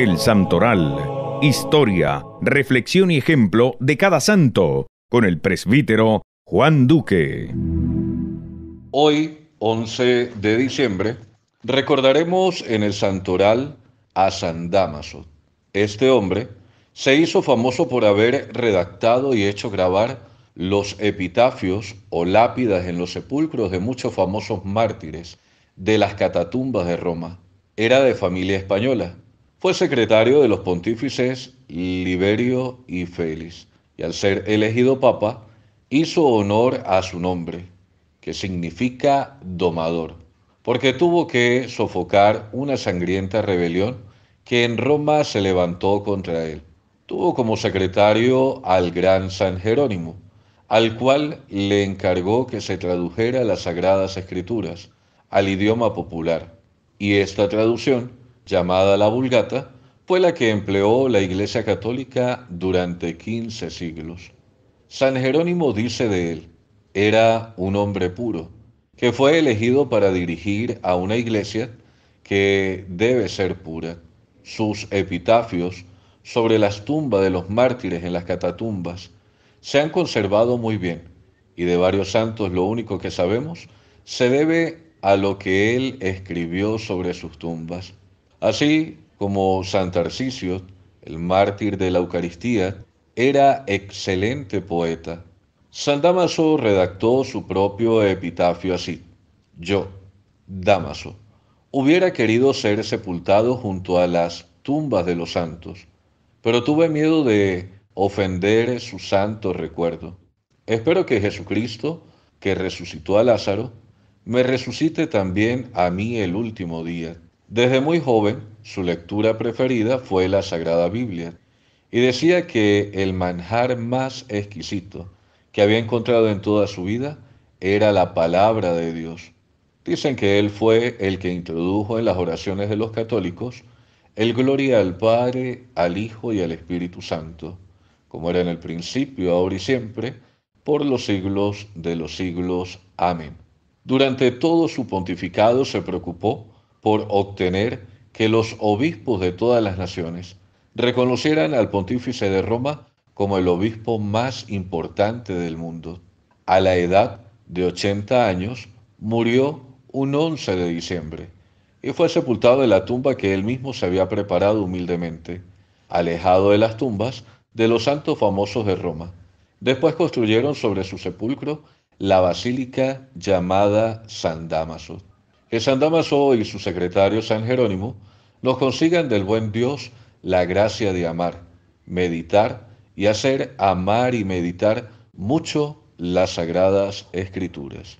El Santoral. Historia, reflexión y ejemplo de cada santo, con el presbítero Juan Duque. Hoy, 11 de diciembre, recordaremos en el Santoral a San Damaso. Este hombre se hizo famoso por haber redactado y hecho grabar los epitafios o lápidas en los sepulcros de muchos famosos mártires de las catatumbas de Roma. Era de familia española fue secretario de los pontífices Liberio y Félix, y al ser elegido papa, hizo honor a su nombre, que significa domador, porque tuvo que sofocar una sangrienta rebelión que en Roma se levantó contra él. Tuvo como secretario al gran San Jerónimo, al cual le encargó que se tradujera las Sagradas Escrituras al idioma popular, y esta traducción llamada la Vulgata, fue la que empleó la Iglesia Católica durante 15 siglos. San Jerónimo dice de él, era un hombre puro, que fue elegido para dirigir a una iglesia que debe ser pura. Sus epitafios sobre las tumbas de los mártires en las catatumbas se han conservado muy bien y de varios santos lo único que sabemos se debe a lo que él escribió sobre sus tumbas. Así como San Tarcisio, el mártir de la Eucaristía, era excelente poeta, San Damaso redactó su propio epitafio así. Yo, Damaso, hubiera querido ser sepultado junto a las tumbas de los santos, pero tuve miedo de ofender su santo recuerdo. Espero que Jesucristo, que resucitó a Lázaro, me resucite también a mí el último día desde muy joven, su lectura preferida fue la Sagrada Biblia y decía que el manjar más exquisito que había encontrado en toda su vida era la palabra de Dios. Dicen que él fue el que introdujo en las oraciones de los católicos el gloria al Padre, al Hijo y al Espíritu Santo, como era en el principio, ahora y siempre, por los siglos de los siglos. Amén. Durante todo su pontificado se preocupó por obtener que los obispos de todas las naciones reconocieran al pontífice de Roma como el obispo más importante del mundo. A la edad de 80 años, murió un 11 de diciembre y fue sepultado en la tumba que él mismo se había preparado humildemente, alejado de las tumbas de los santos famosos de Roma. Después construyeron sobre su sepulcro la basílica llamada San Damaso que San Damaso y su secretario San Jerónimo nos consigan del buen Dios la gracia de amar, meditar y hacer amar y meditar mucho las sagradas escrituras.